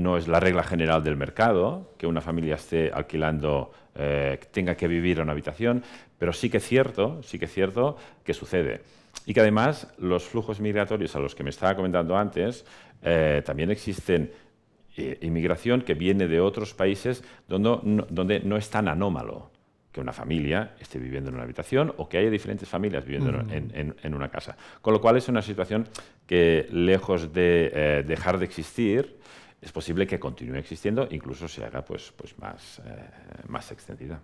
no es la regla general del mercado que una familia esté alquilando, eh, tenga que vivir en una habitación, pero sí que es cierto, sí que es cierto que sucede. Y que además los flujos migratorios a los que me estaba comentando antes, eh, también existen eh, inmigración que viene de otros países donde no, donde no es tan anómalo que una familia esté viviendo en una habitación o que haya diferentes familias viviendo en, una casa. Con lo cual es una situación que, lejos de dejar de existir, es posible que continúe existiendo, incluso se haga pues, pues más, eh, más extendida.